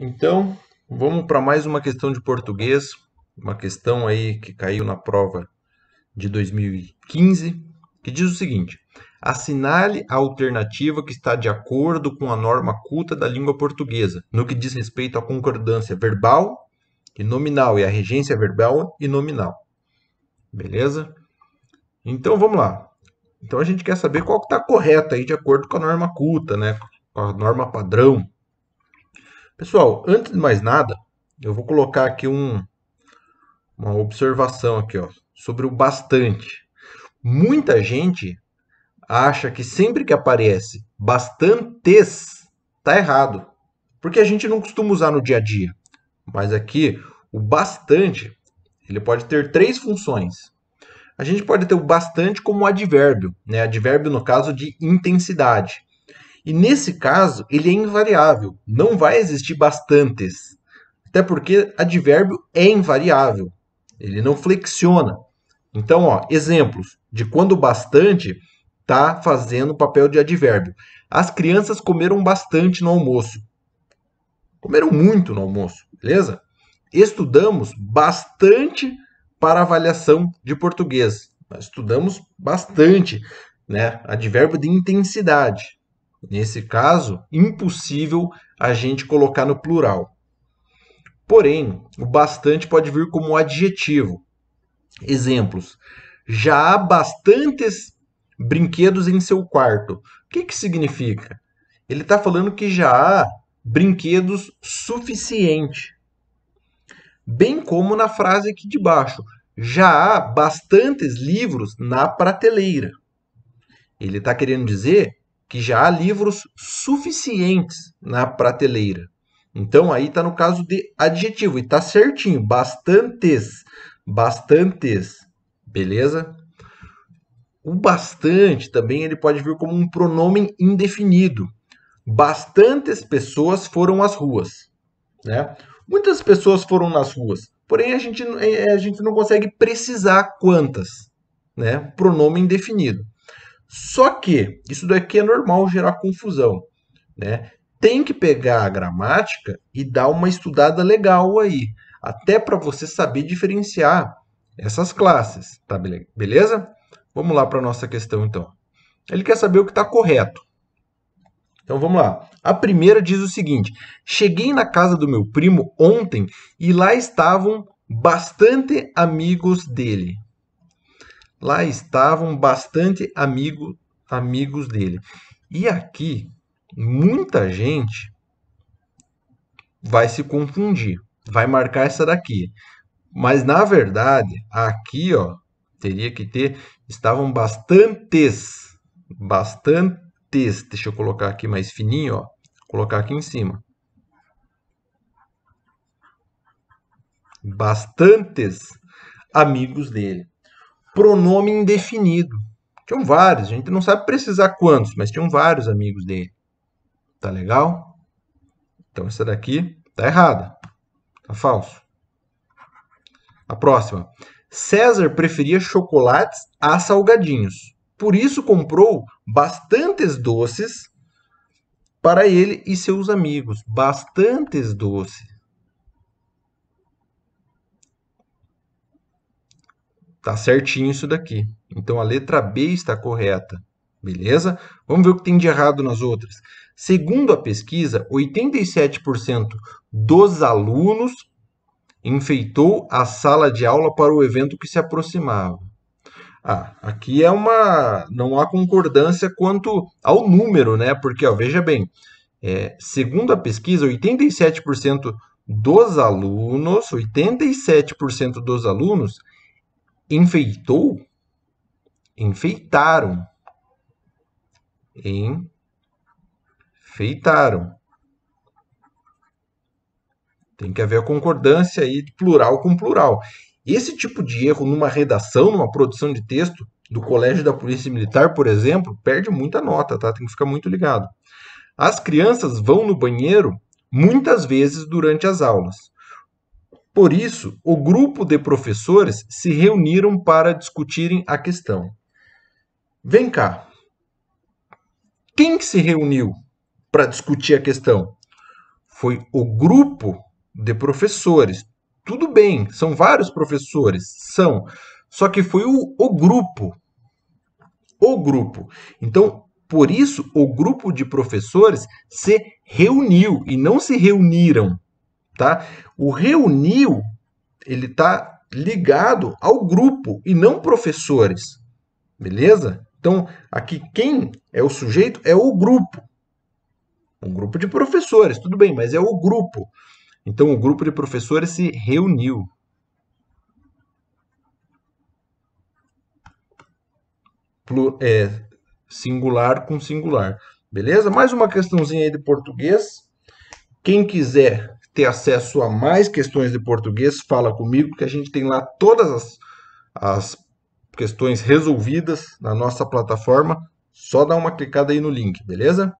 Então, vamos para mais uma questão de português, uma questão aí que caiu na prova de 2015, que diz o seguinte: assinale a alternativa que está de acordo com a norma culta da língua portuguesa, no que diz respeito à concordância verbal e nominal e à regência verbal e nominal. Beleza? Então vamos lá. Então a gente quer saber qual que está correta aí de acordo com a norma culta, né? Com a norma padrão Pessoal, antes de mais nada, eu vou colocar aqui um, uma observação aqui, ó, sobre o bastante. Muita gente acha que sempre que aparece bastantes, tá errado. Porque a gente não costuma usar no dia a dia. Mas aqui, o bastante, ele pode ter três funções. A gente pode ter o bastante como advérbio, né? Advérbio no caso de intensidade. E nesse caso, ele é invariável. Não vai existir bastantes. Até porque advérbio é invariável. Ele não flexiona. Então, ó, exemplos de quando bastante está fazendo o papel de advérbio. As crianças comeram bastante no almoço. Comeram muito no almoço, beleza? Estudamos bastante para avaliação de português. estudamos bastante, né? Advérbio de intensidade. Nesse caso, impossível a gente colocar no plural. Porém, o bastante pode vir como adjetivo. Exemplos: já há bastantes brinquedos em seu quarto. O que, que significa? Ele está falando que já há brinquedos suficiente. Bem como na frase aqui de baixo: já há bastantes livros na prateleira. Ele está querendo dizer que já há livros suficientes na prateleira. Então aí está no caso de adjetivo e está certinho, bastantes, bastantes, beleza? O bastante também ele pode vir como um pronome indefinido. Bastantes pessoas foram às ruas, né? Muitas pessoas foram nas ruas, porém a gente, é, a gente não consegue precisar quantas, né? Pronome indefinido. Só que isso daqui é normal gerar confusão, né? Tem que pegar a gramática e dar uma estudada legal aí, até para você saber diferenciar essas classes, tá beleza? Vamos lá para nossa questão então. Ele quer saber o que está correto. Então vamos lá. A primeira diz o seguinte: cheguei na casa do meu primo ontem e lá estavam bastante amigos dele lá estavam bastante amigo, amigos dele. E aqui, muita gente vai se confundir, vai marcar essa daqui. Mas na verdade, aqui, ó, teria que ter estavam bastantes, bastantes. Deixa eu colocar aqui mais fininho, ó. Colocar aqui em cima. Bastantes amigos dele pronome indefinido. Tinham vários, a gente não sabe precisar quantos, mas tinham vários amigos dele. Tá legal? Então essa daqui tá errada. Tá falso. A próxima. César preferia chocolates a salgadinhos. Por isso comprou bastantes doces para ele e seus amigos. Bastantes doces. Tá certinho isso daqui. Então a letra B está correta. Beleza? Vamos ver o que tem de errado nas outras. Segundo a pesquisa, 87% dos alunos enfeitou a sala de aula para o evento que se aproximava. Ah, aqui é uma. não há concordância quanto ao número, né? Porque, ó, veja bem, é, segundo a pesquisa, 87% dos alunos, 87% dos alunos Enfeitou? Enfeitaram. Enfeitaram. Tem que haver a concordância aí plural com plural. Esse tipo de erro numa redação, numa produção de texto do Colégio da Polícia Militar, por exemplo, perde muita nota, tá? Tem que ficar muito ligado. As crianças vão no banheiro muitas vezes durante as aulas. Por isso, o grupo de professores se reuniram para discutirem a questão. Vem cá. Quem se reuniu para discutir a questão? Foi o grupo de professores. Tudo bem, são vários professores, são. Só que foi o, o grupo. O grupo. Então, por isso, o grupo de professores se reuniu e não se reuniram tá? O reuniu, ele está ligado ao grupo e não professores, beleza? Então, aqui quem é o sujeito é o grupo. Um grupo de professores, tudo bem, mas é o grupo. Então, o grupo de professores se reuniu. Plu é, singular com singular. Beleza? Mais uma questãozinha aí de português. Quem quiser ter acesso a mais questões de português, fala comigo que a gente tem lá todas as, as questões resolvidas na nossa plataforma. Só dá uma clicada aí no link, beleza?